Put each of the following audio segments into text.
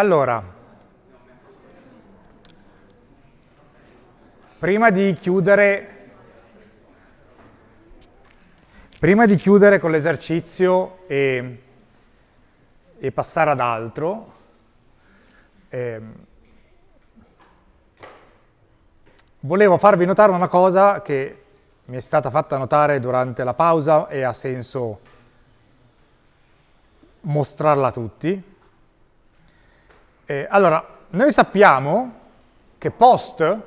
Allora, prima di chiudere, prima di chiudere con l'esercizio e, e, passare ad altro, eh, volevo farvi notare una cosa che mi è stata fatta notare durante la pausa e ha senso mostrarla a tutti eh, allora, noi sappiamo che post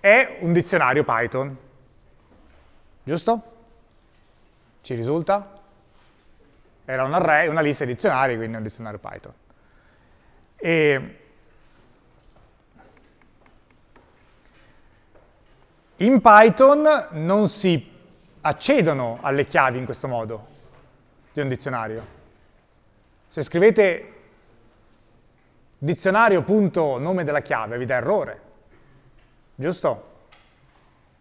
è un dizionario Python, giusto? Ci risulta? Era un array, una lista di dizionari, quindi è un dizionario Python. E in Python non si accedono alle chiavi in questo modo di un dizionario. Se scrivete dizionario.nome della chiave vi dà errore, giusto?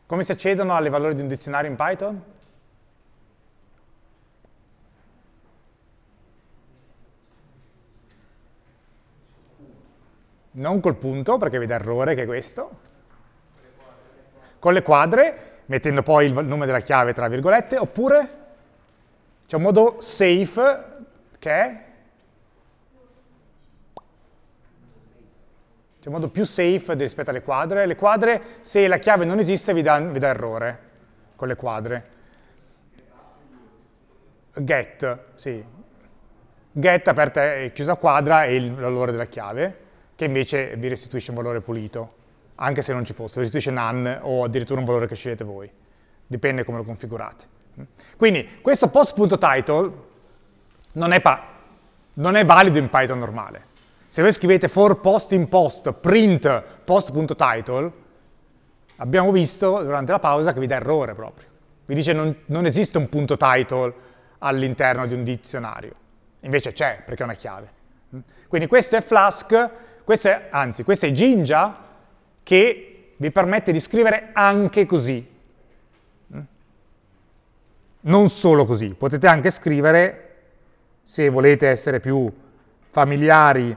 Come si accedono alle valori di un dizionario in Python? Non col punto, perché vi dà errore che è questo. Con le quadre, mettendo poi il nome della chiave tra virgolette, oppure c'è un modo safe che è C'è un modo più safe rispetto alle quadre. Le quadre, se la chiave non esiste, vi dà, vi dà errore con le quadre. Get, sì. Get aperta e chiusa quadra è il valore della chiave, che invece vi restituisce un valore pulito, anche se non ci fosse, vi restituisce none o addirittura un valore che scegliete voi. Dipende come lo configurate. Quindi questo post.title non, non è valido in Python normale se voi scrivete for post in post, print post.title, abbiamo visto durante la pausa che vi dà errore proprio. Vi dice non, non esiste un punto title all'interno di un dizionario. Invece c'è, perché è una chiave. Quindi questo è Flask, questo è, anzi, questo è Jinja, che vi permette di scrivere anche così. Non solo così, potete anche scrivere, se volete essere più familiari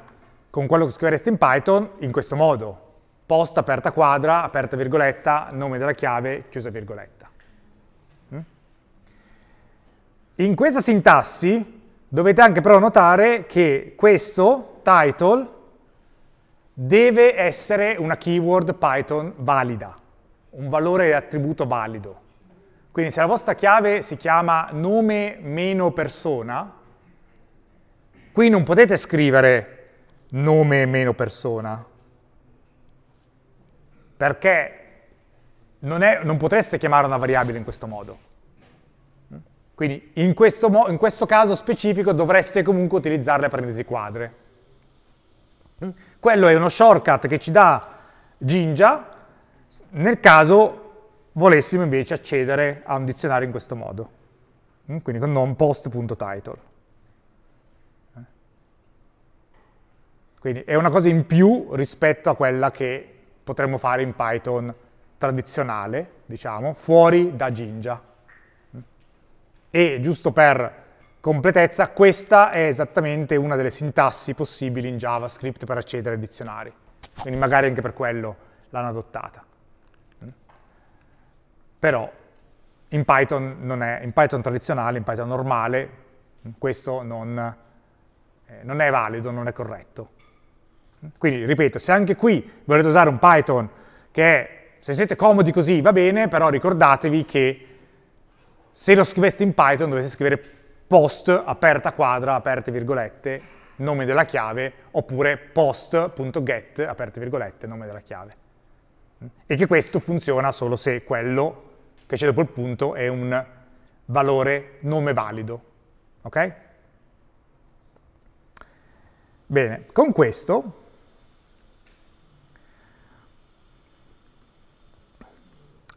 con quello che scrivereste in Python in questo modo. Post aperta quadra, aperta virgoletta, nome della chiave, chiusa virgoletta. Mm? In questa sintassi dovete anche però notare che questo title deve essere una keyword Python valida, un valore attributo valido. Quindi se la vostra chiave si chiama nome meno persona, qui non potete scrivere nome e meno persona? Perché non, è, non, potreste chiamare una variabile in questo modo. Quindi in questo, mo in questo caso specifico dovreste comunque utilizzare le parentesi quadre. Mm? Quello è uno shortcut che ci dà Ginja nel caso volessimo invece accedere a un dizionario in questo modo. Mm? Quindi con non post.title. Quindi è una cosa in più rispetto a quella che potremmo fare in Python tradizionale, diciamo, fuori da Ginja. E giusto per completezza, questa è esattamente una delle sintassi possibili in JavaScript per accedere ai dizionari. Quindi magari anche per quello l'hanno adottata. Però in Python, non è, in Python tradizionale, in Python normale, questo non, eh, non è valido, non è corretto. Quindi, ripeto, se anche qui volete usare un Python che, è, se siete comodi così, va bene, però ricordatevi che se lo scriveste in Python dovreste scrivere post, aperta quadra, aperte virgolette, nome della chiave, oppure post.get, aperte virgolette, nome della chiave. E che questo funziona solo se quello che c'è dopo il punto è un valore nome valido. Ok? Bene, con questo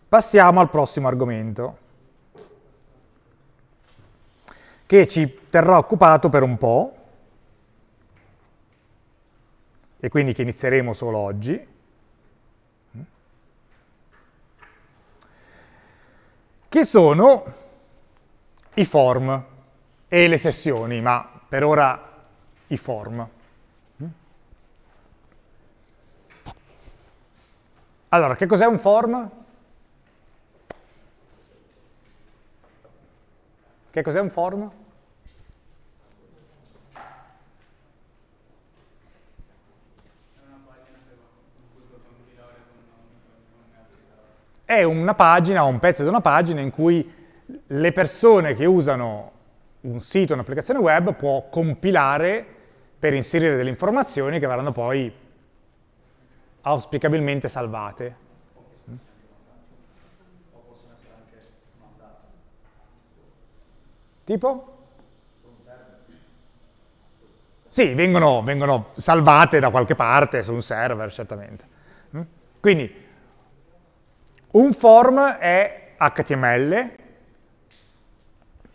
Passiamo al prossimo argomento, che ci terrà occupato per un po', e quindi che inizieremo solo oggi, che sono i form e le sessioni, ma per ora i form. Allora, che cos'è un form? Che cos'è un forum? È una pagina o un pezzo di una pagina in cui le persone che usano un sito, un'applicazione web, può compilare per inserire delle informazioni che verranno poi auspicabilmente salvate. Tipo? Sì, vengono, vengono, salvate da qualche parte su un server, certamente. Mm? Quindi, un form è HTML,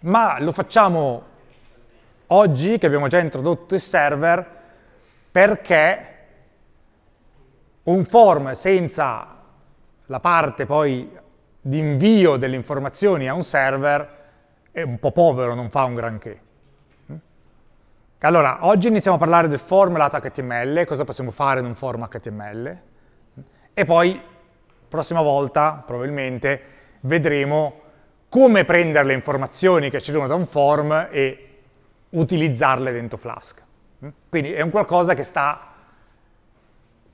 ma lo facciamo oggi, che abbiamo già introdotto il server, perché un form senza la parte poi di invio delle informazioni a un server è un po' povero, non fa un granché. Allora, oggi iniziamo a parlare del form HTML, cosa possiamo fare in un form HTML, e poi, prossima volta, probabilmente, vedremo come prendere le informazioni che ci arrivano da un form e utilizzarle dentro Flask. Quindi è un qualcosa che sta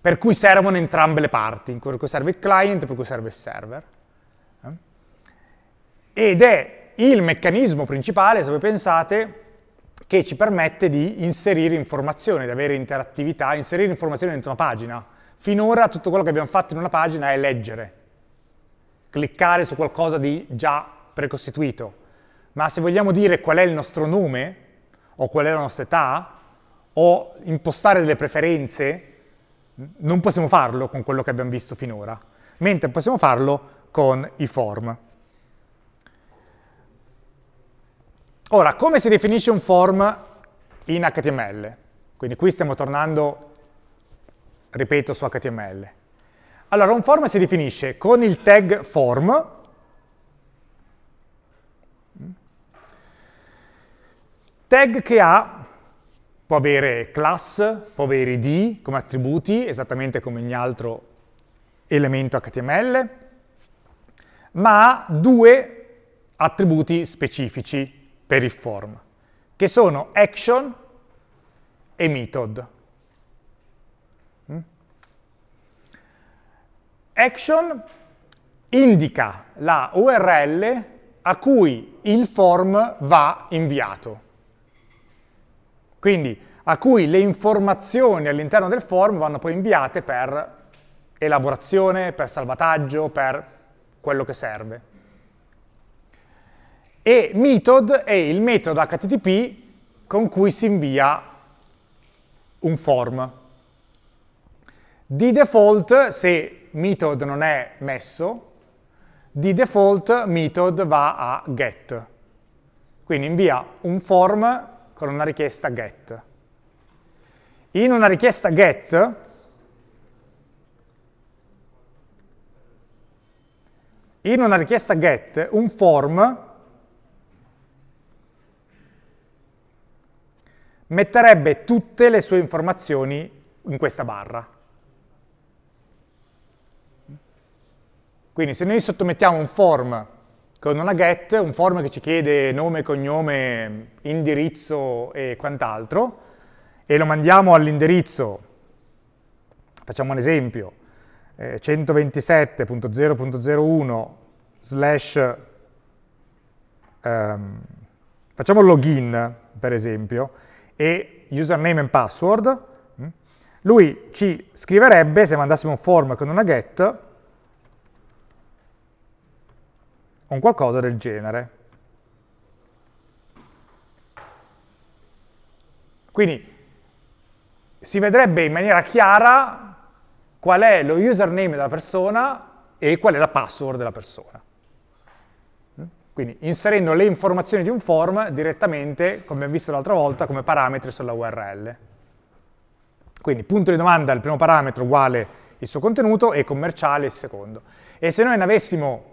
per cui servono entrambe le parti, per cui serve il client, per cui serve il server. Ed è il meccanismo principale, se voi pensate, che ci permette di inserire informazioni, di avere interattività, inserire informazioni dentro una pagina. Finora tutto quello che abbiamo fatto in una pagina è leggere, cliccare su qualcosa di già precostituito. Ma se vogliamo dire qual è il nostro nome, o qual è la nostra età, o impostare delle preferenze, non possiamo farlo con quello che abbiamo visto finora, mentre possiamo farlo con i form. Ora, come si definisce un form in HTML? Quindi qui stiamo tornando, ripeto, su HTML. Allora, un form si definisce con il tag form, tag che ha, può avere class, può avere id come attributi, esattamente come ogni altro elemento HTML, ma ha due attributi specifici, per il form, che sono action e method. Mm? Action indica la URL a cui il form va inviato. Quindi a cui le informazioni all'interno del form vanno poi inviate per elaborazione, per salvataggio, per quello che serve e method è il metodo HTTP con cui si invia un form. Di default, se method non è messo, di default method va a get. Quindi invia un form con una richiesta get. In una richiesta get, in una richiesta get un form metterebbe tutte le sue informazioni in questa barra. Quindi se noi sottomettiamo un form con una get, un form che ci chiede nome, cognome, indirizzo e quant'altro, e lo mandiamo all'indirizzo, facciamo un esempio, eh, 127.0.01 slash, ehm, facciamo login per esempio, e username and password, lui ci scriverebbe, se mandassimo un form con una get, un qualcosa del genere. Quindi si vedrebbe in maniera chiara qual è lo username della persona e qual è la password della persona. Quindi inserendo le informazioni di un form direttamente, come abbiamo visto l'altra volta, come parametri sulla URL. Quindi punto di domanda, il primo parametro uguale il suo contenuto e commerciale il secondo. E se noi ne avessimo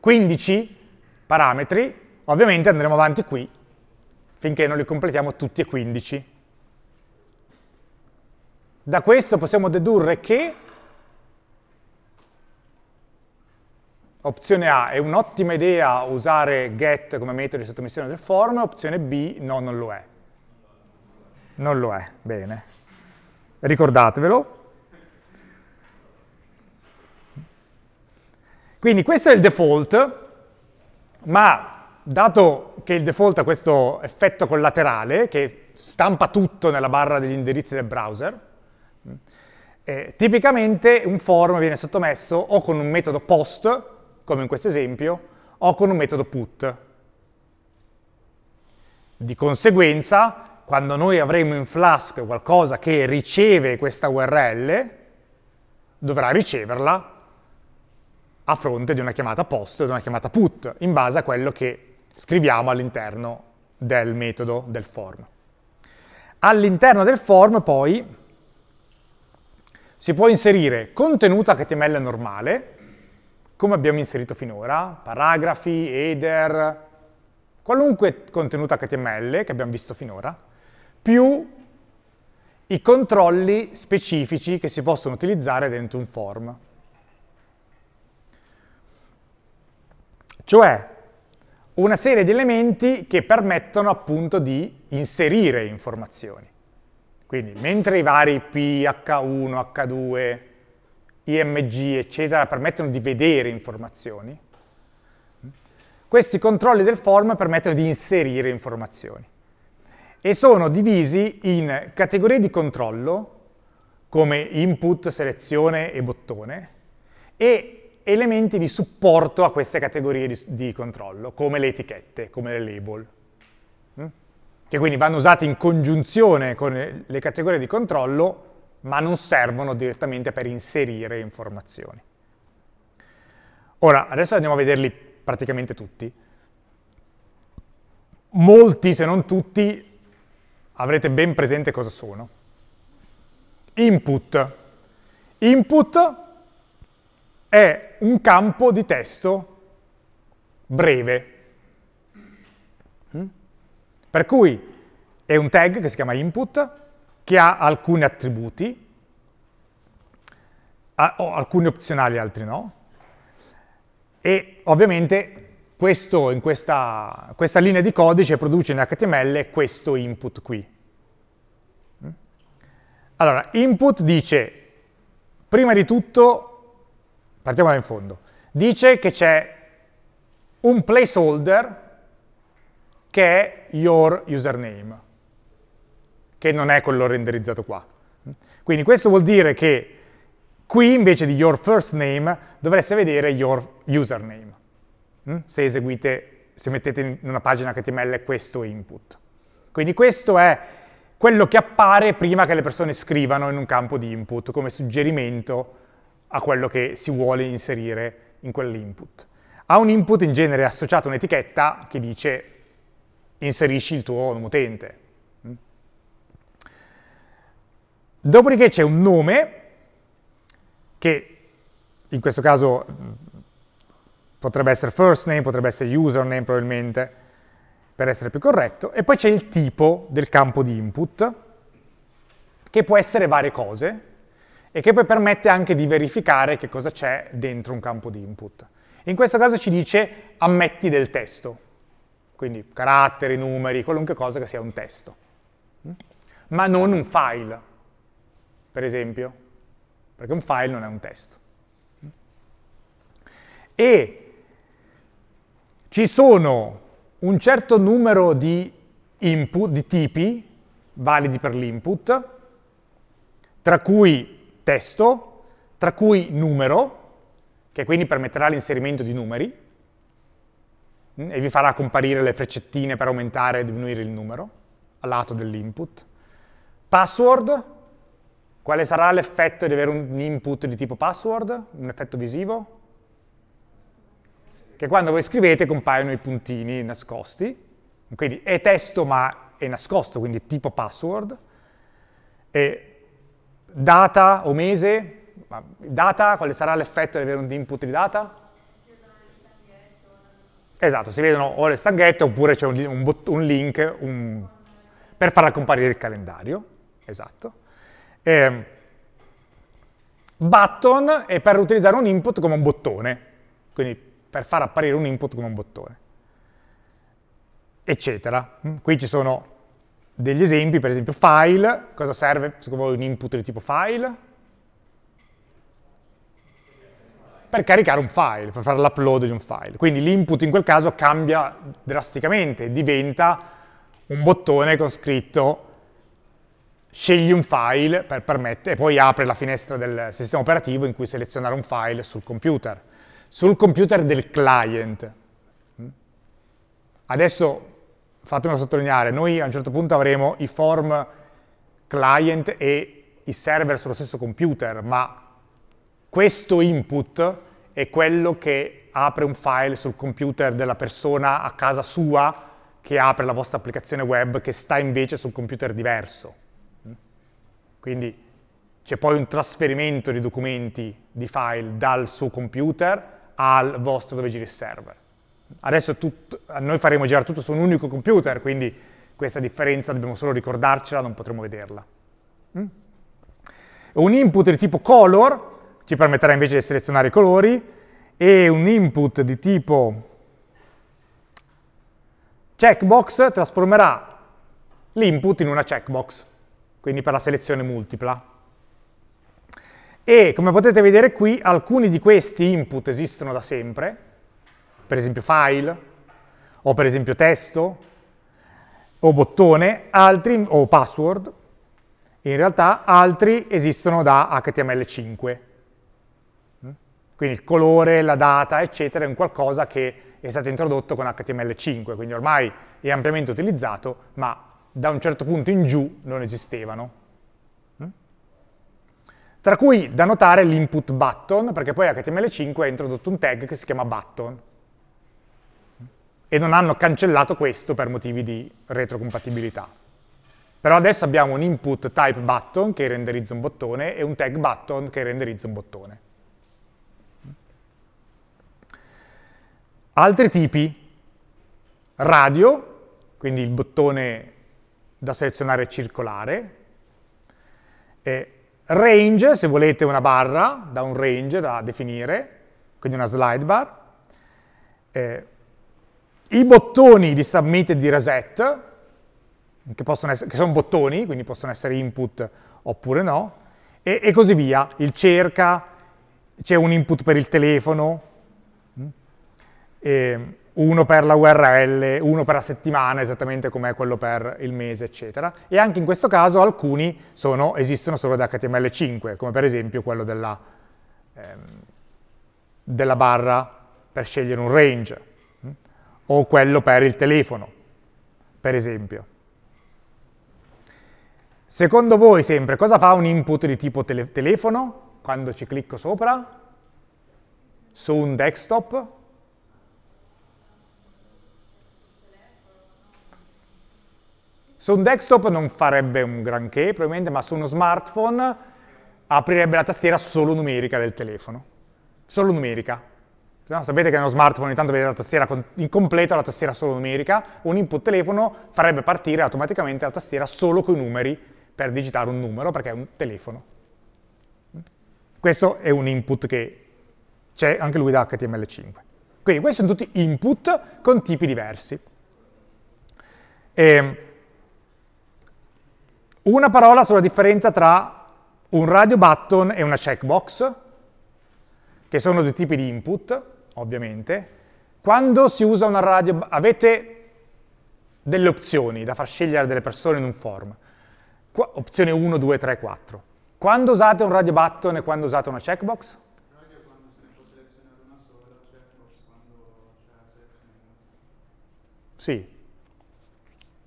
15 parametri, ovviamente andremo avanti qui finché non li completiamo tutti e 15. Da questo possiamo dedurre che Opzione A, è un'ottima idea usare get come metodo di sottomissione del form, opzione B, no, non lo è. Non lo è, bene. Ricordatevelo. Quindi questo è il default, ma dato che il default ha questo effetto collaterale, che stampa tutto nella barra degli indirizzi del browser, eh, tipicamente un form viene sottomesso o con un metodo post, come in questo esempio, o con un metodo put. Di conseguenza, quando noi avremo in Flask qualcosa che riceve questa URL, dovrà riceverla a fronte di una chiamata post o di una chiamata put, in base a quello che scriviamo all'interno del metodo del form. All'interno del form poi si può inserire contenuto HTML normale, come abbiamo inserito finora, paragrafi, header, qualunque contenuto HTML che abbiamo visto finora, più i controlli specifici che si possono utilizzare dentro un form. Cioè, una serie di elementi che permettono appunto di inserire informazioni. Quindi mentre i vari P, H1, H2, IMG, eccetera, permettono di vedere informazioni, questi controlli del form permettono di inserire informazioni e sono divisi in categorie di controllo come input, selezione e bottone e elementi di supporto a queste categorie di, di controllo come le etichette, come le label mm? che quindi vanno usate in congiunzione con le categorie di controllo ma non servono direttamente per inserire informazioni. Ora, adesso andiamo a vederli praticamente tutti. Molti, se non tutti, avrete ben presente cosa sono. Input. Input è un campo di testo breve. Hmm? Per cui è un tag che si chiama input, che ha alcuni attributi, a, alcuni opzionali, altri no, e ovviamente questo, in questa, questa linea di codice produce in HTML questo input qui. Mm? Allora, input dice, prima di tutto, partiamo da in fondo, dice che c'è un placeholder che è your username che non è quello renderizzato qua. Quindi questo vuol dire che qui invece di your first name dovreste vedere your username, mm? se eseguite, se mettete in una pagina HTML questo input. Quindi questo è quello che appare prima che le persone scrivano in un campo di input, come suggerimento a quello che si vuole inserire in quell'input. A un input in genere è associata un'etichetta che dice inserisci il tuo nome utente, Dopodiché c'è un nome, che in questo caso mm, potrebbe essere first name, potrebbe essere username probabilmente, per essere più corretto, e poi c'è il tipo del campo di input, che può essere varie cose, e che poi permette anche di verificare che cosa c'è dentro un campo di input. In questo caso ci dice ammetti del testo, quindi caratteri, numeri, qualunque cosa che sia un testo, mm? ma non un file, per esempio, perché un file non è un testo. E ci sono un certo numero di, input, di tipi validi per l'input, tra cui testo, tra cui numero, che quindi permetterà l'inserimento di numeri, mm, e vi farà comparire le freccettine per aumentare e diminuire il numero, al lato dell'input. Password, quale sarà l'effetto di avere un input di tipo password? Un effetto visivo? Che quando voi scrivete compaiono i puntini nascosti, quindi è testo ma è nascosto, quindi tipo password. E data o mese? Data, quale sarà l'effetto di avere un input di data? Esatto, si vedono o le staghette oppure c'è un, un, un, link un, per far comparire il calendario. Esatto eh, button è per utilizzare un input come un bottone, quindi per far apparire un input come un bottone, eccetera. Mm, qui ci sono degli esempi, per esempio file, cosa serve secondo voi un input di tipo file? per caricare un file, per fare l'upload di un file. Quindi l'input in quel caso cambia drasticamente, diventa un bottone con scritto scegli un file per permette, e poi apre la finestra del sistema operativo in cui selezionare un file sul computer, sul computer del client. Mm. Adesso, fatemelo sottolineare, noi a un certo punto avremo i form client e i server sullo stesso computer, ma questo input è quello che apre un file sul computer della persona a casa sua che apre la vostra applicazione web che sta invece sul computer diverso. Quindi c'è poi un trasferimento di documenti, di file, dal suo computer al vostro dove giri il server. Adesso tutto, noi faremo girare tutto su un unico computer, quindi questa differenza dobbiamo solo ricordarcela, non potremo vederla. Mm? Un input di tipo color ci permetterà invece di selezionare i colori e un input di tipo checkbox trasformerà l'input in una checkbox quindi per la selezione multipla. E come potete vedere qui, alcuni di questi input esistono da sempre, per esempio file, o per esempio testo, o bottone, altri, o password, in realtà altri esistono da HTML5. Mm? Quindi il colore, la data, eccetera, è un qualcosa che è stato introdotto con HTML5, quindi ormai è ampiamente utilizzato, ma da un certo punto in giù non esistevano. Mm? Tra cui da notare l'input button, perché poi HTML5 ha introdotto un tag che si chiama button. Mm? E non hanno cancellato questo per motivi di retrocompatibilità. Però adesso abbiamo un input type button che renderizza un bottone e un tag button che renderizza un bottone. Mm? Altri tipi, radio, quindi il bottone da selezionare circolare, eh, range, se volete una barra, da un range da definire, quindi una slide bar, eh, i bottoni di submit e di reset, che, possono essere, che, sono bottoni, quindi possono essere input oppure no, e, e così via. Il cerca, c'è un input per il telefono, mm, e, uno per la URL, uno per la settimana, esattamente come è quello per il mese, eccetera. E anche in questo caso alcuni sono, esistono solo da HTML5, come per esempio quello della, ehm, della barra per scegliere un range, mh? Hm, o quello per il telefono, per esempio. Secondo voi sempre cosa fa un input di tipo tele telefono quando ci clicco sopra? Su un desktop? Su un desktop non farebbe un granché, probabilmente, ma su uno smartphone aprirebbe la tastiera solo numerica del telefono. Solo numerica. No, sapete che nello smartphone intanto vedete la tastiera incompleta, la tastiera solo numerica. Un input telefono farebbe partire automaticamente la tastiera solo con i numeri per digitare un numero, perché è un telefono. Questo è un input che c'è anche lui da HTML5. Quindi questi sono tutti input con tipi diversi. E ehm, una parola sulla differenza tra un radio button e una checkbox, che sono due tipi di input, ovviamente. Quando si usa una radio... avete delle opzioni da far scegliere delle persone in un form. Qua, opzione 1, 2, 3, 4. Quando usate un radio button e quando usate una checkbox? Radio quando se ne può selezionare una sola, checkbox quando c'è la selezione. Sì,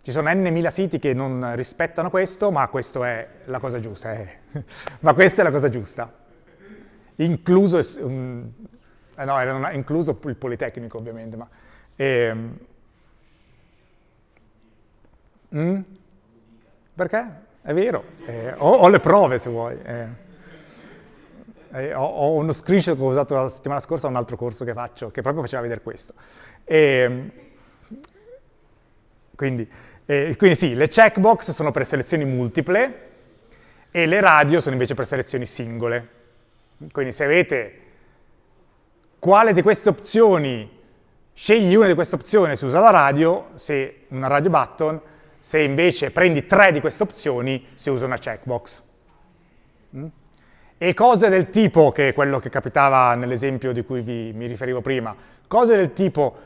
ci sono n.000 siti che non rispettano questo, ma questa è la cosa giusta. Eh. ma questa è la cosa giusta. Incluso, um, eh no, era una, incluso il Politecnico ovviamente, ma... Ehm. Mm? Perché? È vero. Eh, ho, ho, le prove se vuoi. Eh, eh ho, ho, uno screenshot che ho usato la settimana scorsa a un altro corso che faccio, che proprio faceva vedere questo. Eh, quindi, eh, quindi sì, le checkbox sono per selezioni multiple e le radio sono invece per selezioni singole. Quindi se avete quale di queste opzioni, scegli una di queste opzioni se usa la radio, se una radio button, se invece prendi tre di queste opzioni si usa una checkbox. Mm? E cose del tipo, che è quello che capitava nell'esempio di cui vi, mi riferivo prima, cose del tipo,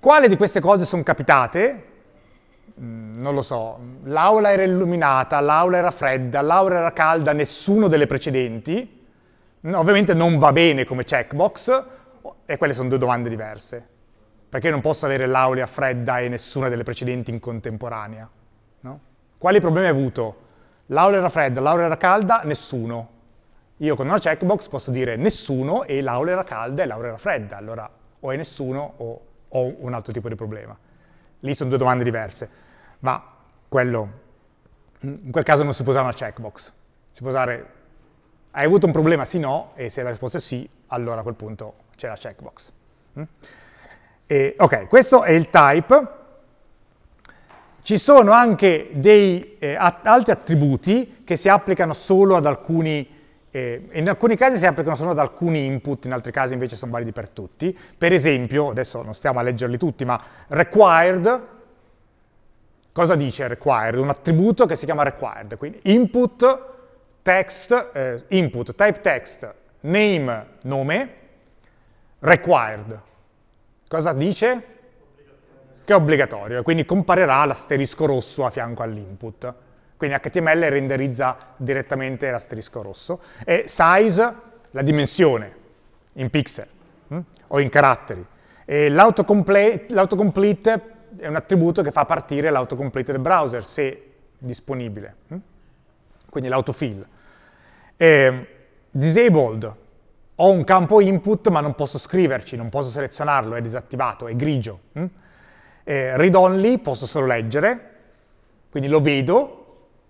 quale di queste cose sono capitate? Mm, non lo so, l'aula era illuminata, l'aula era fredda, l'aula era calda, nessuno delle precedenti, no, ovviamente non va bene come checkbox, e quelle sono due domande diverse, perché non posso avere l'aula fredda e nessuna delle precedenti in contemporanea. No? Quali problemi hai avuto? L'aula era fredda, l'aula era calda, nessuno. Io con una checkbox posso dire nessuno e l'aula era calda e l'aula era fredda, allora o è nessuno o ho un altro tipo di problema. Lì sono due domande diverse, ma quello, in quel caso non si può usare una checkbox, si può usare hai avuto un problema sì no e se la risposta è sì, allora a quel punto c'è la checkbox. Mm? E, ok, questo è il type. Ci sono anche dei eh, altri attributi che si applicano solo ad alcuni eh, in alcuni casi si applicano solo ad alcuni input, in altri casi invece sono validi per tutti. Per esempio, adesso non stiamo a leggerli tutti, ma required, cosa dice required? Un attributo che si chiama required, quindi input, text, eh, input, type text, name, nome, required. Cosa dice? Che è obbligatorio, quindi comparirà l'asterisco rosso a fianco all'input. Quindi HTML renderizza direttamente l'asterisco rosso. E size, la dimensione, in pixel mh? Mm, o in caratteri. L'autocomplete è un attributo che fa partire l'autocomplete del browser, se disponibile. Mh? Mm. Quindi l'autofill. Disabled, ho un campo input ma non posso scriverci, non posso selezionarlo, è disattivato, è grigio. Eh, read only, posso solo leggere, quindi lo vedo,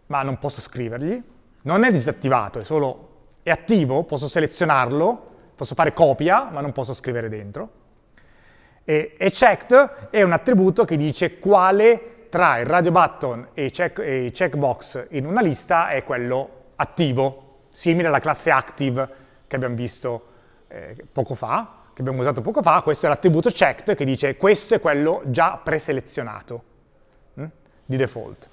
ma non posso scrivergli. Non è disattivato, è solo è attivo, posso selezionarlo, posso fare copia, ma non posso scrivere dentro. E, e checked è un attributo che dice quale tra il radio button e, check, checkbox in una lista è quello attivo, simile alla classe active che abbiamo visto eh, poco fa, che abbiamo usato poco fa, questo è l'attributo checked che dice questo è quello già preselezionato mm? di default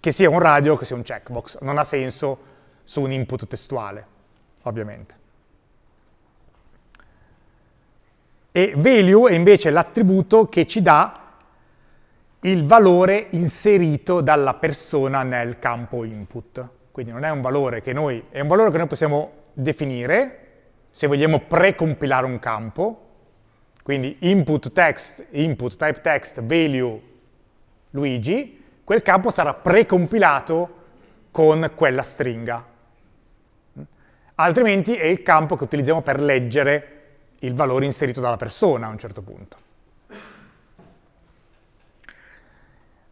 che sia un radio, o che sia un checkbox. Non ha senso su un input testuale, ovviamente. E value è invece l'attributo che ci dà il valore inserito dalla persona nel campo input. Quindi non è un valore che noi, è un valore che noi possiamo definire se vogliamo precompilare un campo, quindi input text, input type text, value Luigi, quel campo sarà precompilato con quella stringa. Altrimenti è il campo che utilizziamo per leggere il valore inserito dalla persona a un certo punto.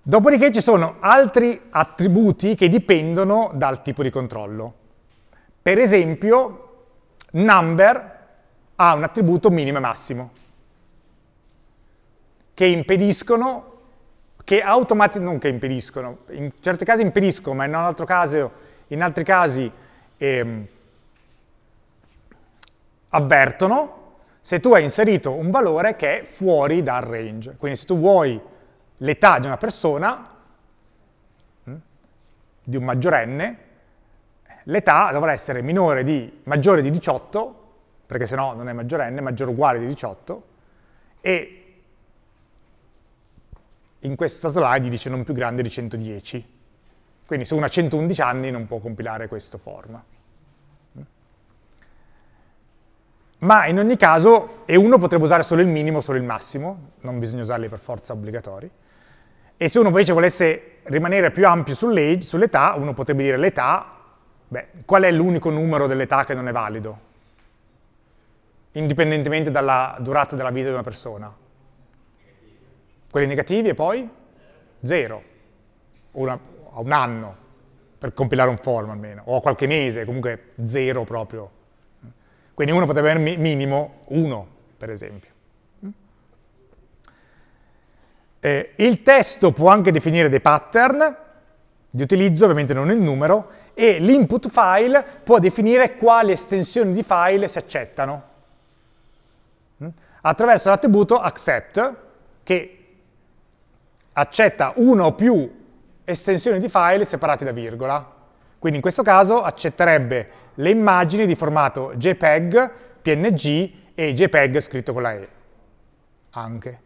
Dopodiché ci sono altri attributi che dipendono dal tipo di controllo. Per esempio, number ha un attributo minimo e massimo, che impediscono che automaticamente, non che impediscono, in certi casi impediscono, ma in, altro caso, in altri casi ehm, avvertono se tu hai inserito un valore che è fuori dal range. Quindi se tu vuoi l'età di una persona, mm, di un maggiorenne, l'età dovrà essere minore di, maggiore di 18, perché se no non è maggiorenne, maggiore o uguale di 18, e in questa slide dice non più grande di 110. Quindi se uno ha 111 anni non può compilare questo form. Ma in ogni caso E1 potrebbe usare solo il minimo, solo il massimo, non bisogna usarli per forza obbligatori. E se uno invece volesse rimanere più ampio sull'età, uno potrebbe dire l'età, qual è l'unico numero dell'età che non è valido? Indipendentemente dalla durata della vita di una persona quelli negativi e poi 0, a un anno per compilare un form almeno, o a qualche mese, comunque 0 proprio. Quindi uno potrebbe avere minimo 1, per esempio. Eh, il testo può anche definire dei pattern di utilizzo, ovviamente non il numero, e l'input file può definire quali estensioni di file si accettano. Mm, attraverso l'attributo accept, che accetta una o più estensioni di file separati da virgola. Quindi in questo caso accetterebbe le immagini di formato JPEG, PNG e JPEG scritto con la E. Anche.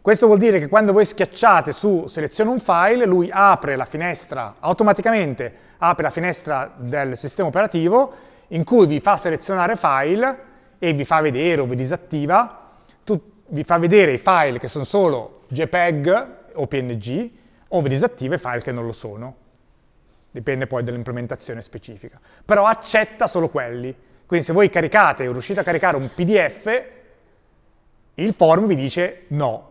Questo vuol dire che quando voi schiacciate su seleziona un file, lui apre la finestra, automaticamente apre la finestra del sistema operativo in cui vi fa selezionare file e vi fa vedere o vi disattiva, vi fa vedere i file che sono solo JPEG, o PNG, ove disattiva i file che non lo sono. Dipende poi dall'implementazione specifica. Però accetta solo quelli. Quindi se voi caricate o riuscite a caricare un PDF, il form vi dice no.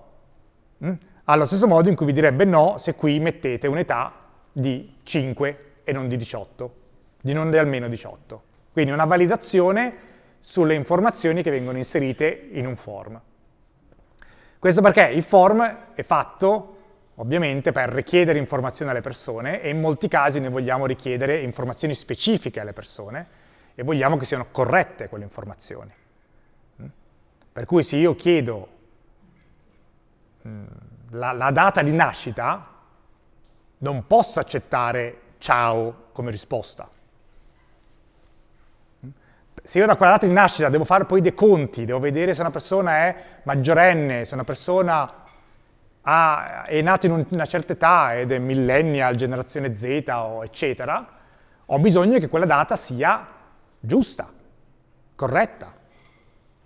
Mm? Allo stesso modo in cui vi direbbe no se qui mettete un'età di 5 e non di 18, di non di almeno 18. Quindi una validazione sulle informazioni che vengono inserite in un form. Questo perché il form è fatto ovviamente per richiedere informazioni alle persone e in molti casi noi vogliamo richiedere informazioni specifiche alle persone e vogliamo che siano corrette quelle informazioni. Mm? Per cui se io chiedo mm, la, la data di nascita, non posso accettare ciao come risposta, se io da quella data di nascita devo fare poi dei conti, devo vedere se una persona è maggiorenne, se una persona ha, è nata in una certa età ed è millennial, generazione Z o eccetera, ho bisogno che quella data sia giusta, corretta,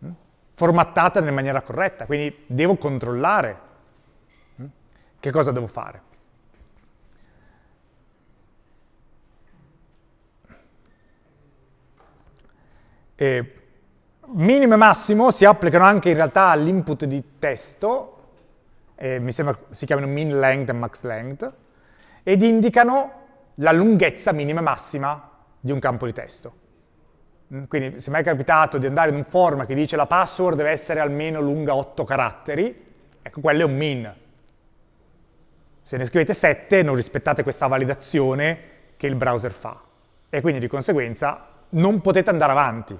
mm, formattata in maniera corretta, quindi devo controllare mm, che cosa devo fare. Eh, minimo e massimo si applicano anche in realtà all'input di testo, eh, mi sembra si chiamino min length e max length, ed indicano la lunghezza minima e massima di un campo di testo. Mm, quindi se mai è capitato di andare in un form che dice la password deve essere almeno lunga 8 caratteri, ecco quello è un min. Se ne scrivete 7 non rispettate questa validazione che il browser fa e quindi di conseguenza non potete andare avanti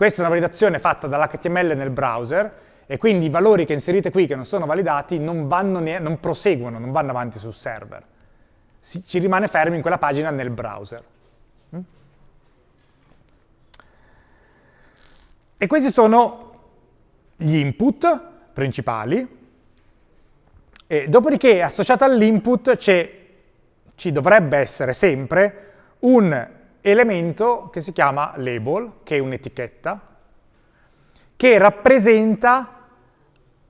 questa è una validazione fatta dall'HTML nel browser e quindi i valori che inserite qui che non sono validati non, non proseguono, non vanno avanti sul server. Si, ci rimane fermi in quella pagina nel browser. Mm? E questi sono gli input principali. E dopodiché associato all'input ci dovrebbe essere sempre un elemento che si chiama label, che è un'etichetta, che rappresenta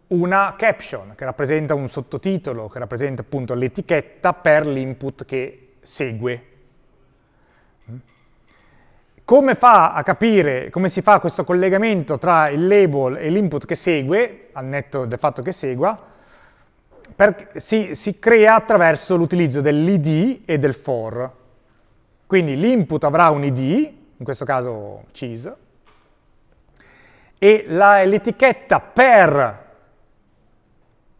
una caption, che rappresenta un sottotitolo, che rappresenta appunto l'etichetta per l'input che segue. Come, fa a capire, come si fa questo collegamento tra il label e l'input che segue, al netto del fatto che segua? Per, si, si crea attraverso l'utilizzo dell'id e del for. Quindi l'input avrà un id, in questo caso cheese, e l'etichetta per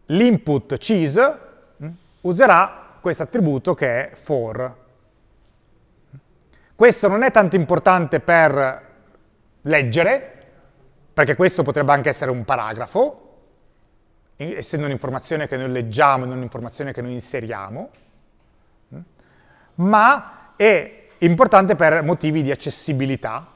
l'input cheese mm, userà questo attributo che è for. Questo non è tanto importante per leggere, perché questo potrebbe anche essere un paragrafo, essendo un'informazione che noi leggiamo e non un'informazione che noi inseriamo, mm, ma è importante per motivi di accessibilità.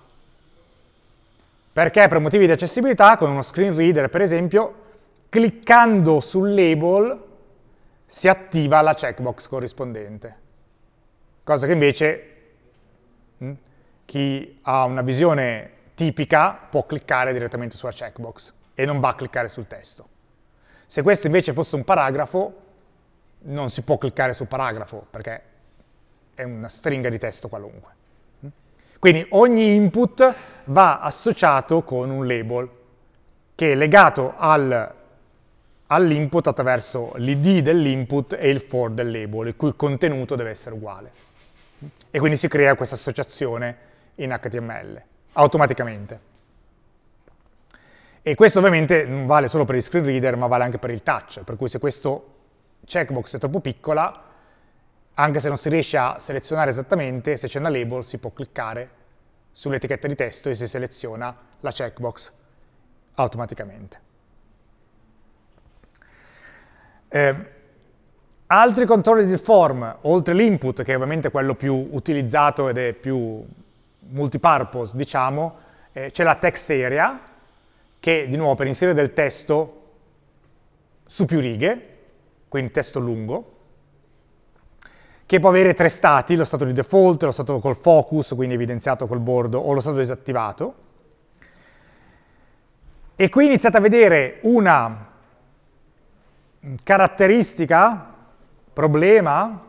Perché per motivi di accessibilità, con uno screen reader per esempio, cliccando sul label si attiva la checkbox corrispondente. Cosa che invece hm, chi ha una visione tipica può cliccare direttamente sulla checkbox e non va a cliccare sul testo. Se questo invece fosse un paragrafo, non si può cliccare sul paragrafo perché è una stringa di testo qualunque. Mm? Quindi ogni input va associato con un label che è legato al, all'input attraverso l'id dell'input e il for del label, il cui contenuto deve essere uguale. Mm? E quindi si crea questa associazione in HTML, automaticamente. E questo ovviamente non vale solo per il screen reader, ma vale anche per il touch, per cui se questo checkbox è troppo piccola, anche se non si riesce a selezionare esattamente, se c'è una label si può cliccare sull'etichetta di testo e si seleziona la checkbox automaticamente. Eh, altri controlli di form, oltre l'input, che è ovviamente quello più utilizzato ed è più multipurpose, diciamo, eh, c'è la text area, che di nuovo per inserire del testo su più righe, quindi testo lungo, che può avere tre stati, lo stato di default, lo stato col focus, quindi evidenziato col bordo, o lo stato disattivato. E qui iniziate a vedere una caratteristica, problema,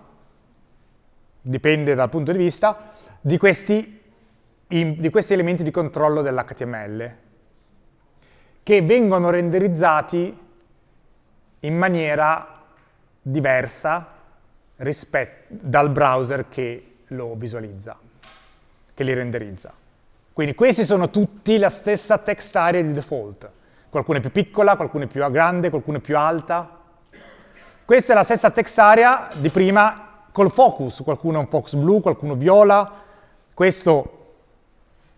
dipende dal punto di vista, di questi, di questi elementi di controllo dell'HTML, che vengono renderizzati in maniera diversa dal browser che lo visualizza, che li renderizza. Quindi questi sono tutti la stessa text area di default. Qualcuno è più piccola, qualcuno è più grande, qualcuno è più alta. Questa è la stessa text area di prima col focus. Qualcuno ha un focus blu, qualcuno viola. Questo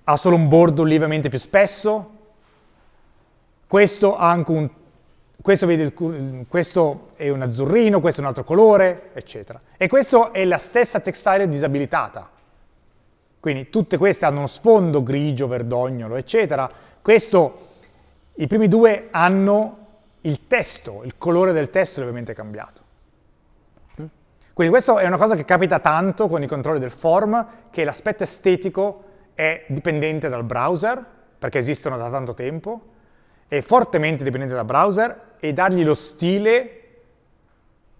ha solo un bordo lievemente più spesso. Questo ha anche un questo, il, questo, è un azzurrino, questo è un altro colore, eccetera. E questa è la stessa textile disabilitata. Quindi tutte queste hanno uno sfondo grigio, verdognolo, eccetera. Questo, i primi due hanno il testo, il colore del testo è ovviamente cambiato. Quindi questa è una cosa che capita tanto con i controlli del form, che l'aspetto estetico è dipendente dal browser, perché esistono da tanto tempo, è fortemente dipendente dal browser e dargli lo stile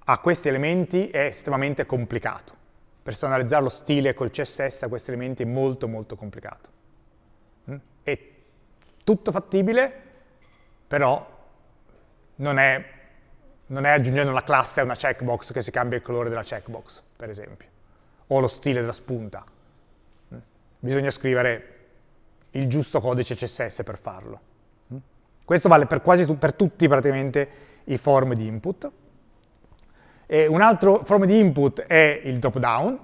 a questi elementi è estremamente complicato. Personalizzare lo stile col CSS a questi elementi è molto molto complicato. Mm? È tutto fattibile, però non è, non è aggiungendo una classe a una checkbox che si cambia il colore della checkbox, per esempio, o lo stile della spunta. Mm? Bisogna scrivere il giusto codice CSS per farlo. Questo vale per quasi tu, per tutti praticamente i form di input. E un altro form di input è il drop down,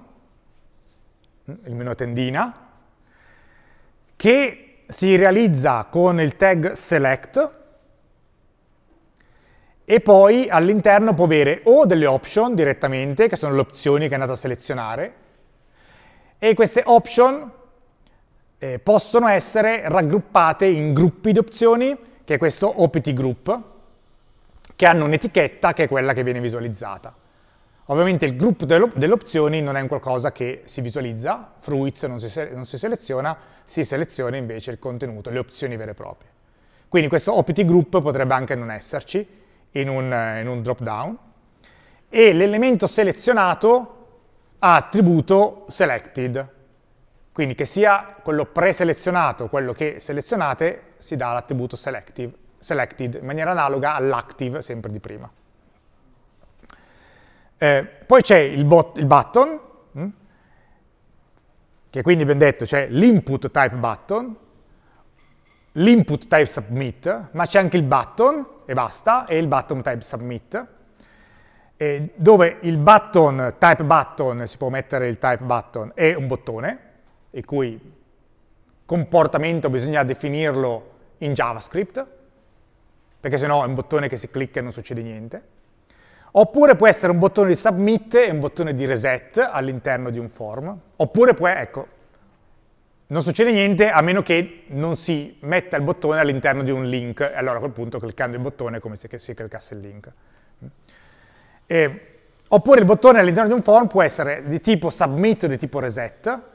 il meno tendina, che si realizza con il tag select e poi all'interno può avere o delle option direttamente, che sono le opzioni che è andato a selezionare, e queste option eh, possono essere raggruppate in gruppi di opzioni che è questo OPT group, che hanno un'etichetta che è quella che viene visualizzata. Ovviamente il group delle opzioni non è un qualcosa che si visualizza, fruits non si, non si seleziona, si seleziona invece il contenuto, le opzioni vere e proprie. Quindi questo OPT group potrebbe anche non esserci in un, in un drop down. E l'elemento selezionato ha attributo selected, quindi che sia quello preselezionato o quello che selezionate, si dà l'attributo selected, in maniera analoga all'active sempre di prima. Eh, poi c'è il, il, button, mh? Mm, che quindi abbiamo detto c'è l'input type button, l'input type submit, ma c'è anche il button, e basta, e il button type submit, eh, dove il button type button si può mettere il type button e un bottone, il cui comportamento bisogna definirlo in JavaScript, perché sennò è un bottone che si clicca e non succede niente. Oppure può essere un bottone di submit e un bottone di reset all'interno di un form. Oppure può, ecco, non succede niente a meno che non si metta il bottone all'interno di un link. E allora a quel punto cliccando il bottone è come se si cliccasse il link. E, oppure il bottone all'interno di un form può essere di tipo submit o di tipo reset,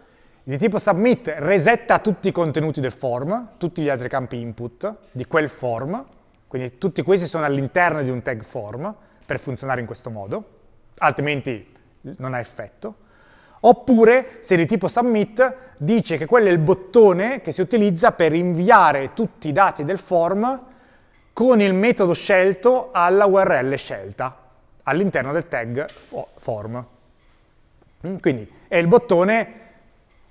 di tipo submit resetta tutti i contenuti del form, tutti gli altri campi input di quel form, quindi tutti questi sono all'interno di un tag form per funzionare in questo modo, altrimenti non ha effetto. Oppure, se di tipo submit, dice che quello è il bottone che si utilizza per inviare tutti i dati del form con il metodo scelto alla URL scelta all'interno del tag form. Mm, quindi è il bottone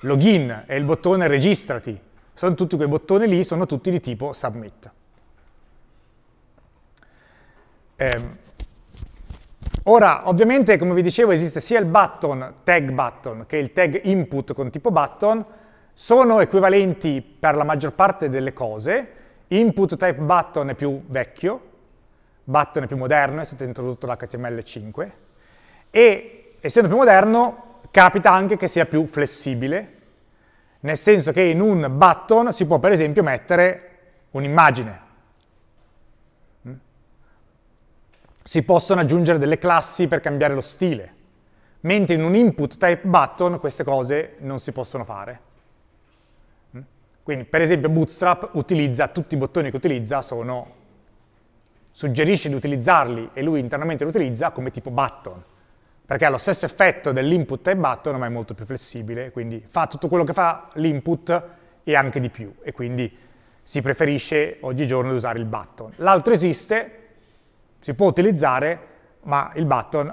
login e il bottone registrati, sono tutti quei bottoni lì, sono tutti di tipo submit. Eh, ora, ovviamente, come vi dicevo, esiste sia il button tag button che il tag input con tipo button, sono equivalenti per la maggior parte delle cose, input type button è più vecchio, button è più moderno, è stato introdotto l'HTML5, e essendo più moderno capita anche che sia più flessibile, nel senso che in un button si può per esempio mettere un'immagine, mm? si possono aggiungere delle classi per cambiare lo stile, mentre in un input type button queste cose non si possono fare. Mm? Quindi per esempio Bootstrap utilizza, tutti i bottoni che utilizza sono, suggerisce di utilizzarli e lui internamente li utilizza come tipo button, perché ha lo stesso effetto dell'input e button, ma è molto più flessibile, quindi fa tutto quello che fa l'input e anche di più, e quindi si preferisce oggigiorno di usare il button. L'altro esiste, si può utilizzare, ma il button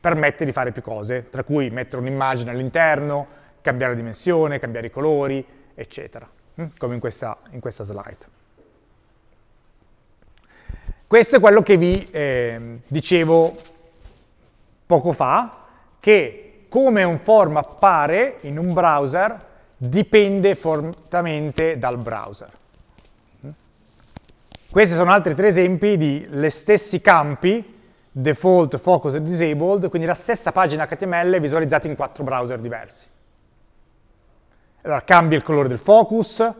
permette di fare più cose, tra cui mettere un'immagine all'interno, cambiare dimensione, cambiare i colori, eccetera, hm? come in questa, in questa slide. Questo è quello che vi eh, dicevo poco fa che come un form appare in un browser dipende fortemente dal browser. Questi sono altri tre esempi di le stessi campi, default, focus e disabled, quindi la stessa pagina HTML visualizzata in quattro browser diversi. Allora cambia il colore del focus,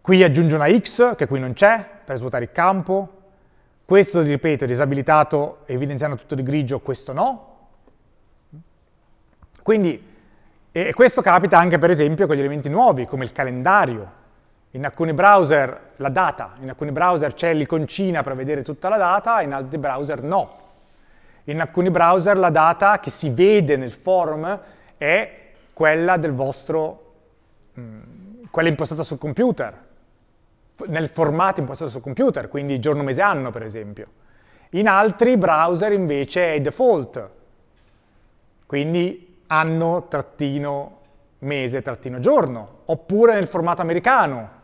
qui aggiunge una X che qui non c'è per svuotare il campo, questo, ripeto, disabilitato evidenziando tutto di grigio, questo no. Quindi, e questo capita anche per esempio con gli elementi nuovi, come il calendario. In alcuni browser la data, in alcuni browser c'è l'iconcina per vedere tutta la data, in altri browser no. In alcuni browser la data che si vede nel form è quella del vostro, mh, mm, quella impostata sul computer, nel formato impostato sul computer, quindi giorno, mese, anno per esempio. In altri browser invece è default, quindi anno, trattino, mese, trattino, giorno, oppure nel formato americano,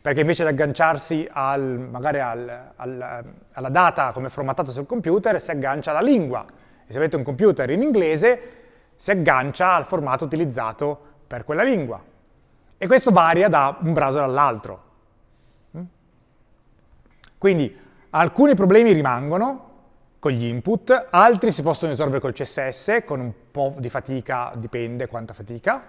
perché invece di agganciarsi al, magari al, al, alla data come formattato sul computer si aggancia alla lingua. E se avete un computer in inglese si aggancia al formato utilizzato per quella lingua. E questo varia da un browser all'altro. Quindi alcuni problemi rimangono con gli input, altri si possono risolvere col CSS con un po' di fatica, dipende quanta fatica.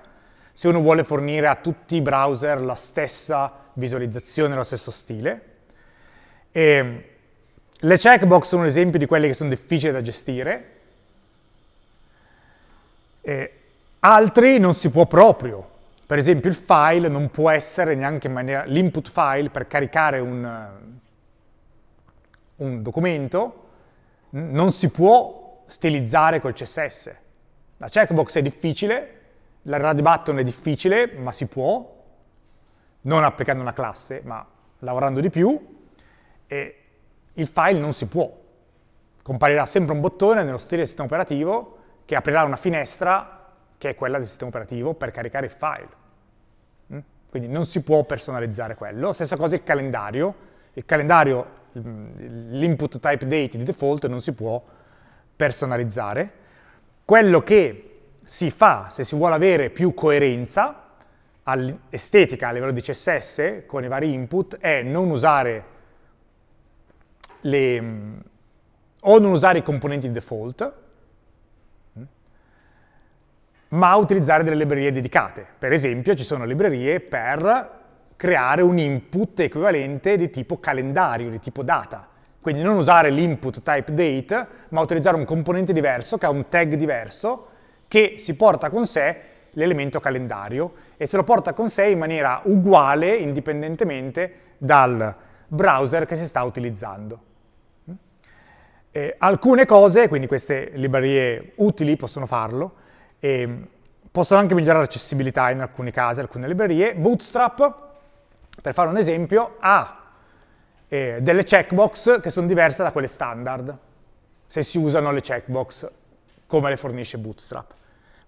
Se uno vuole fornire a tutti i browser la stessa visualizzazione, lo stesso stile. E ehm, le checkbox sono un esempio di quelle che sono difficili da gestire. E altri non si può proprio. Per esempio il file non può essere neanche in maniera... l'input file per caricare un, un documento non si può stilizzare col CSS. La checkbox è difficile, la red button è difficile, ma si può, non applicando una classe, ma lavorando di più, e il file non si può. Comparirà sempre un bottone nello stile del sistema operativo che aprirà una finestra che è quella del sistema operativo per caricare il file. Mm? Quindi non si può personalizzare quello. Stessa cosa il calendario. Il calendario Mm, l'input type date di default non si può personalizzare. Quello che si fa se si vuole avere più coerenza estetica a livello di CSS con i vari input è non usare le, mm, o non usare i componenti di default, mm, ma utilizzare delle librerie dedicate. Per esempio ci sono librerie per creare un input equivalente di tipo calendario, di tipo data. Quindi non usare l'input type date, ma utilizzare un componente diverso che ha un tag diverso che si porta con sé l'elemento calendario e se lo porta con sé in maniera uguale indipendentemente dal browser che si sta utilizzando. Eh, alcune cose, quindi queste librerie utili possono farlo, e possono anche migliorare l'accessibilità in alcuni casi, alcune librerie. Bootstrap per fare un esempio, ha eh, delle checkbox che sono diverse da quelle standard, se si usano le checkbox come le fornisce Bootstrap.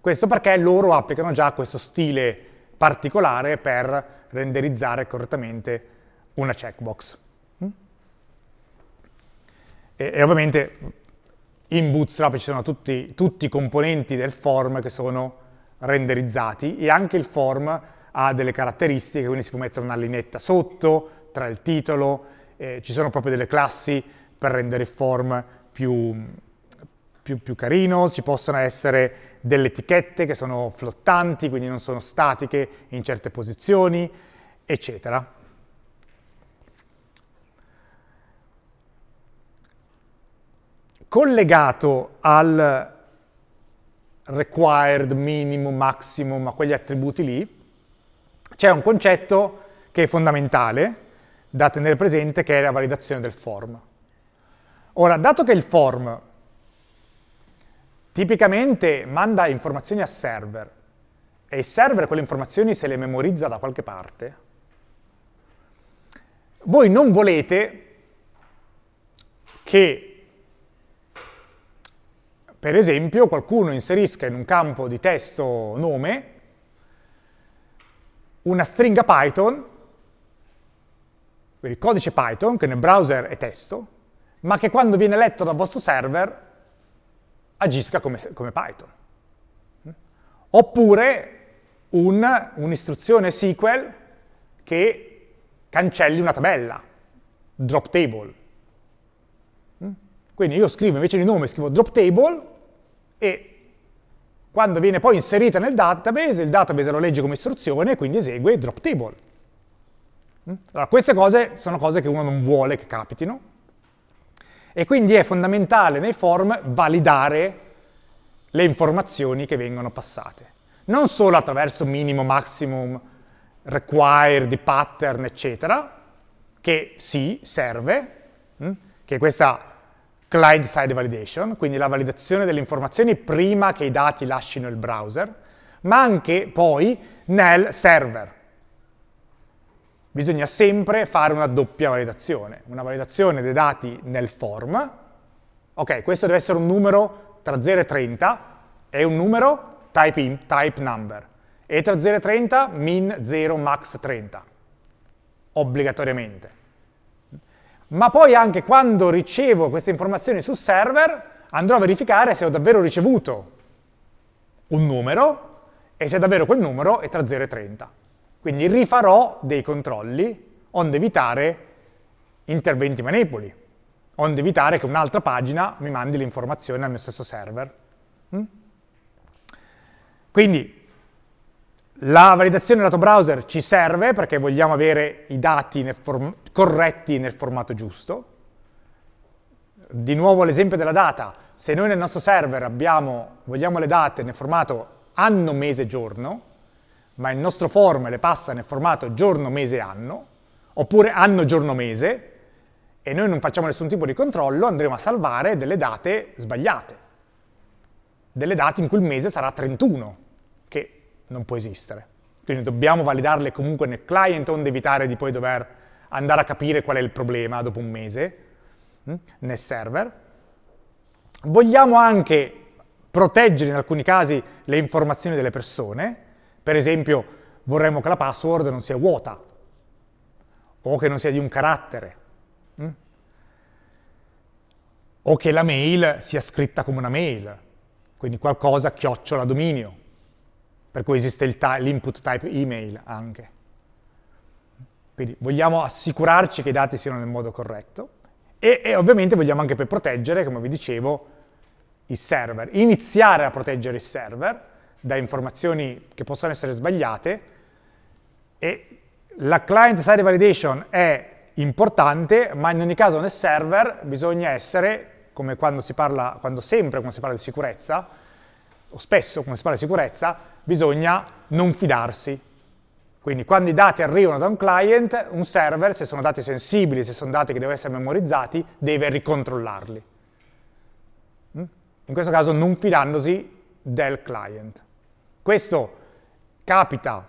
Questo perché loro applicano già questo stile particolare per renderizzare correttamente una checkbox. Mm? E, e ovviamente in Bootstrap ci sono tutti, tutti i componenti del form che sono renderizzati e anche il form ha delle caratteristiche, quindi si può mettere una lineetta sotto, tra il titolo, eh, ci sono proprio delle classi per rendere il form più, più, più carino, ci possono essere delle etichette che sono flottanti, quindi non sono statiche in certe posizioni, eccetera. Collegato al required, minimum, maximum, a quegli attributi lì, c'è un concetto che è fondamentale da tenere presente che è la validazione del form. Ora, dato che il form tipicamente manda informazioni a server e il server quelle informazioni se le memorizza da qualche parte, voi non volete che, per esempio, qualcuno inserisca in un campo di testo nome una stringa Python, quindi codice Python, che nel browser è testo, ma che quando viene letto dal vostro server agisca come, come Python. Oppure un'istruzione un SQL che cancelli una tabella, drop table. Quindi io scrivo invece di nome, scrivo drop table e quando viene poi inserita nel database, il database lo legge come istruzione e quindi esegue drop table. Mm? Allora, queste cose sono cose che uno non vuole che capitino e quindi è fondamentale nei form validare le informazioni che vengono passate. Non solo attraverso minimo, maximum, require di pattern, eccetera, che sì, serve, mm? che questa client-side validation, quindi la validazione delle informazioni prima che i dati lasciano il browser, ma anche poi nel server. Bisogna sempre fare una doppia validazione, una validazione dei dati nel form, ok, questo deve essere un numero tra 0 e 30 è un numero type, in, type number, e tra 0 e 30 min 0 max 30, obbligatoriamente ma poi anche quando ricevo queste informazioni sul server andrò a verificare se ho davvero ricevuto un numero e se davvero quel numero è tra 0 e 30. Quindi rifarò dei controlli onde evitare interventi manipoli, onde evitare che un'altra pagina mi mandi l'informazione al mio stesso server. Mm? Quindi la validazione lato browser ci serve perché vogliamo avere i dati nel corretti nel formato giusto. Di nuovo l'esempio della data. Se noi nel nostro server abbiamo, vogliamo le date nel formato anno, mese, giorno, ma il nostro form le passa nel formato giorno, mese, anno, oppure anno, giorno, mese, e noi non facciamo nessun tipo di controllo, andremo a salvare delle date sbagliate, delle date in cui il mese sarà 31, non può esistere. Quindi dobbiamo validarle comunque nel client, onde evitare di poi dover andare a capire qual è il problema dopo un mese mm, nel server. Vogliamo anche proteggere in alcuni casi le informazioni delle persone, per esempio vorremmo che la password non sia vuota o che non sia di un carattere mm, o che la mail sia scritta come una mail, quindi qualcosa chiocciola dominio per cui esiste l'input type email anche. Quindi vogliamo assicurarci che i dati siano nel modo corretto e, e ovviamente vogliamo anche per proteggere, come vi dicevo, il server. Iniziare a proteggere il server da informazioni che possono essere sbagliate e la client-side validation è importante, ma in ogni caso nel server bisogna essere, come quando si parla, quando sempre quando si parla di sicurezza, o spesso come si parla di sicurezza, bisogna non fidarsi. Quindi quando i dati arrivano da un client, un server, se sono dati sensibili, se sono dati che devono essere memorizzati, deve ricontrollarli. Mm? In questo caso non fidandosi del client. Questo capita,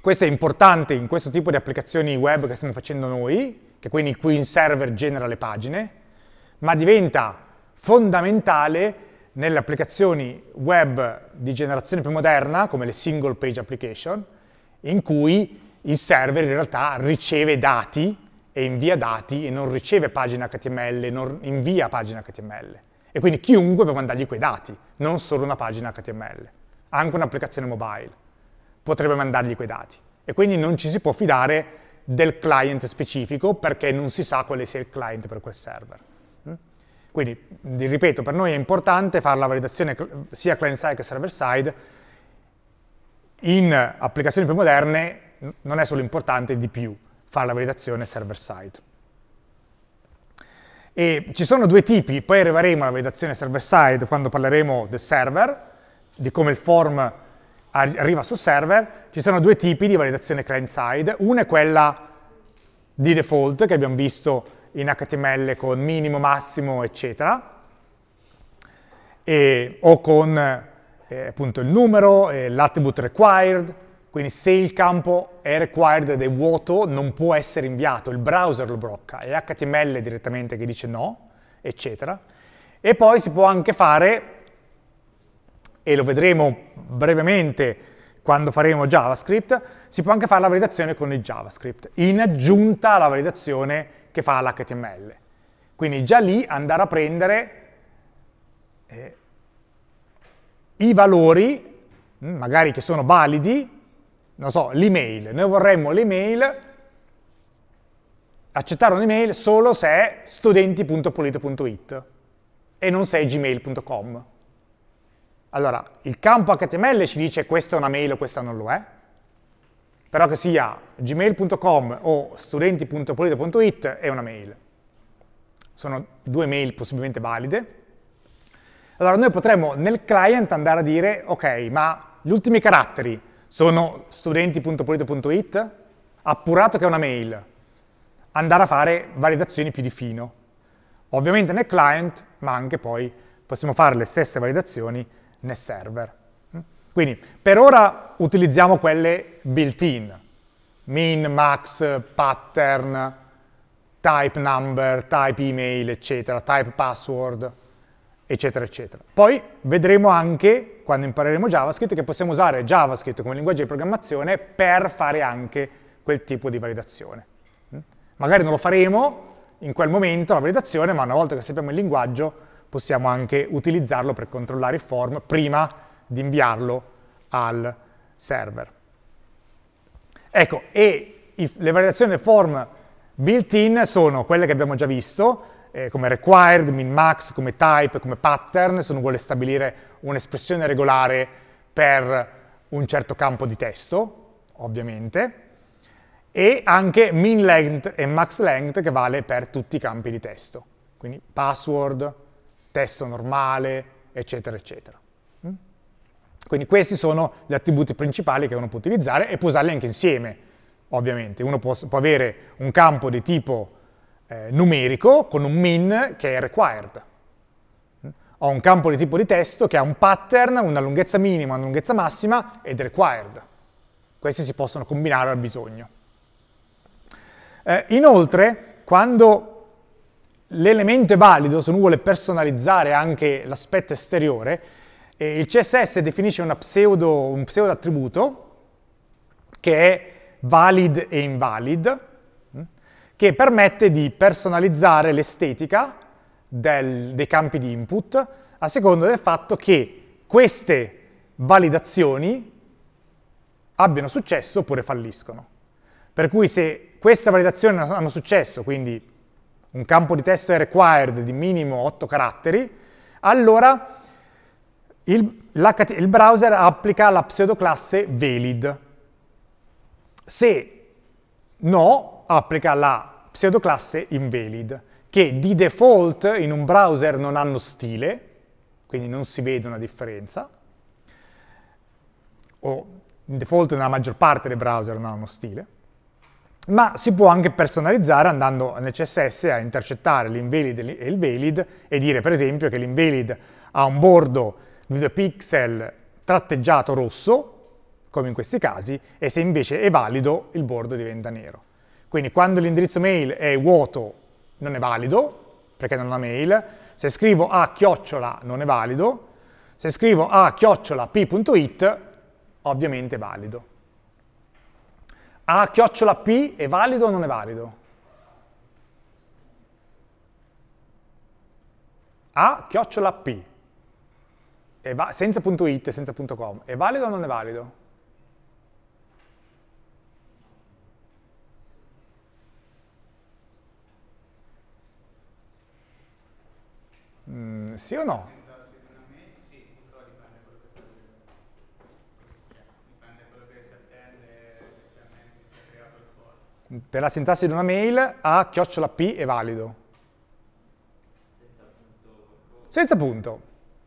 questo è importante in questo tipo di applicazioni web che stiamo facendo noi, che quindi qui in server genera le pagine, ma diventa fondamentale nelle applicazioni web di generazione più moderna, come le single page application, in cui il server in realtà riceve dati e invia dati e non riceve pagina HTML, non invia pagina HTML. E quindi chiunque può mandargli quei dati, non solo una pagina HTML. Anche un'applicazione mobile potrebbe mandargli quei dati. E quindi non ci si può fidare del client specifico perché non si sa quale sia il client per quel server. Quindi, ripeto, per noi è importante fare la validazione sia client-side che server-side. In applicazioni più moderne non è solo importante di più fare la validazione server-side. E ci sono due tipi, poi arriveremo alla validazione server-side quando parleremo del server, di come il form arriva sul server. Ci sono due tipi di validazione client-side, una è quella di default che abbiamo visto in HTML con minimo, massimo, eccetera, e, o con eh, appunto il numero, eh, l'attribute required, quindi se il campo è required ed è vuoto non può essere inviato, il browser lo blocca, è HTML direttamente che dice no, eccetera. E poi si può anche fare, e lo vedremo brevemente quando faremo JavaScript, si può anche fare la validazione con il JavaScript, in aggiunta alla validazione che fa l'HTML. Quindi già lì andare a prendere eh, i valori, mm, magari che sono validi, non so, l'email. Noi vorremmo l'email, accettare un'email solo se è studenti.polito.it e non se è gmail.com. Allora, il campo HTML ci dice questa è una mail o questa non lo è, però che sia gmail.com o studenti.polito.it è una mail. Sono due mail possibilmente valide. Allora noi potremmo nel client andare a dire, ok, ma gli ultimi caratteri sono studenti.polito.it, appurato che è una mail, andare a fare validazioni più di fino. Ovviamente nel client, ma anche poi possiamo fare le stesse validazioni nel server. Quindi per ora utilizziamo quelle built-in, min, max, pattern, type number, type email, eccetera, type password, eccetera, eccetera. Poi vedremo anche, quando impareremo JavaScript, che possiamo usare JavaScript come linguaggio di programmazione per fare anche quel tipo di validazione. Mm? Magari non lo faremo in quel momento, la validazione, ma una volta che sappiamo il linguaggio possiamo anche utilizzarlo per controllare i form prima di di inviarlo al server. Ecco, e le variazioni form built-in sono quelle che abbiamo già visto, eh, come required, min-max, come type, come pattern, se uno vuole stabilire un'espressione regolare per un certo campo di testo, ovviamente, e anche min length e max length che vale per tutti i campi di testo, quindi password, testo normale, eccetera, eccetera. Quindi questi sono gli attributi principali che uno può utilizzare e può usarli anche insieme, ovviamente. Uno può, può avere un campo di tipo eh, numerico con un min che è required. Ho un campo di tipo di testo che ha un pattern, una lunghezza minima, una lunghezza massima ed è required. Questi si possono combinare al bisogno. Eh, inoltre, quando l'elemento è valido, se uno vuole personalizzare anche l'aspetto esteriore, e il CSS definisce pseudo, un pseudo attributo che è valid e invalid, mm, che permette di personalizzare l'estetica dei campi di input a seconda del fatto che queste validazioni abbiano successo oppure falliscono. Per cui se queste validazioni hanno successo, quindi un campo di testo è required di minimo 8 caratteri, allora il, la, il browser applica la pseudoclasse valid. Se no, applica la pseudoclasse invalid, che di default in un browser non hanno stile, quindi non si vede una differenza, o in default nella maggior parte dei browser non hanno stile, ma si può anche personalizzare andando nel CSS a intercettare l'invalid e il valid e dire per esempio che l'invalid ha un bordo video pixel tratteggiato rosso, come in questi casi, e se invece è valido il bordo diventa nero. Quindi quando l'indirizzo mail è vuoto non è valido, perché non ha mail, se scrivo a chiocciola non è valido, se scrivo a chiocciola p.it ovviamente è valido. A chiocciola p è valido o non è valido? A chiocciola p va, senza punto .it, senza punto .com, è valido o non è valido? Mm, sì o no? Per la sintassi di una mail a chiocciola p è valido. Senza punto. Senza punto.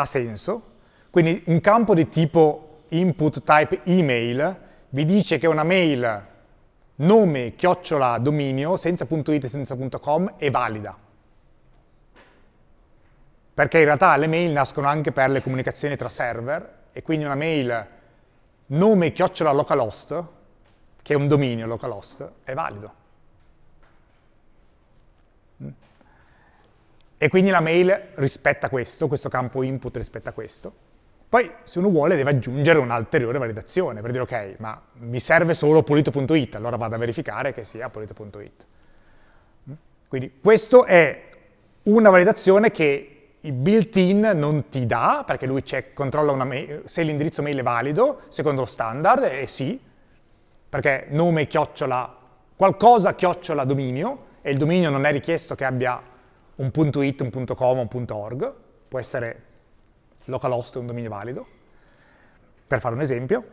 ha senso, quindi un campo di tipo input type email vi dice che una mail nome chiocciola dominio senza.it senza.com è valida. Perché in realtà le mail nascono anche per le comunicazioni tra server e quindi una mail nome chiocciola localhost, che è un dominio localhost, è valido. E quindi la mail rispetta questo, questo campo input rispetta questo. Poi, se uno vuole, deve aggiungere un'ulteriore validazione per dire, ok, ma mi serve solo polito.it, allora vado a verificare che sia polito.it. Mm? Quindi questa è una validazione che il built-in non ti dà, perché lui controlla mail, se l'indirizzo mail è valido, secondo lo standard, e sì, perché nome chiocciola, qualcosa chiocciola dominio, e il dominio non è richiesto che abbia un punto .it, un punto .com, un punto .org, può essere localhost un dominio valido, per fare un esempio,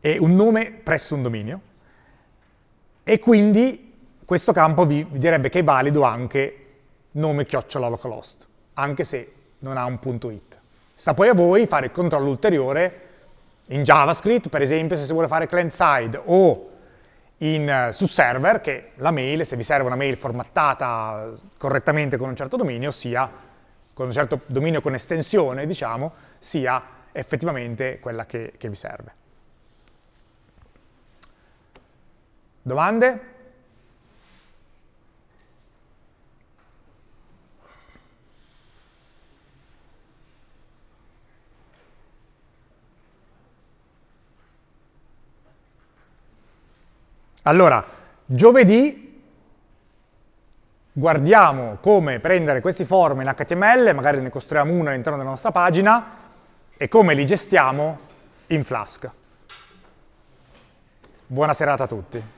e un nome presso un dominio, e quindi questo campo vi, direbbe che è valido anche nome chiocciola localhost, anche se non ha un punto .it. Sta poi a voi fare il controllo ulteriore in JavaScript, per esempio, se si vuole fare client-side o in, eh, su server che la mail, se vi serve una mail formattata correttamente con un certo dominio, sia con un certo dominio con estensione, diciamo, sia effettivamente quella che, che vi serve. Domande? Allora, giovedì guardiamo come prendere questi form in HTML, magari ne costruiamo una all'interno della nostra pagina, e come li gestiamo in Flask. Buona serata a tutti.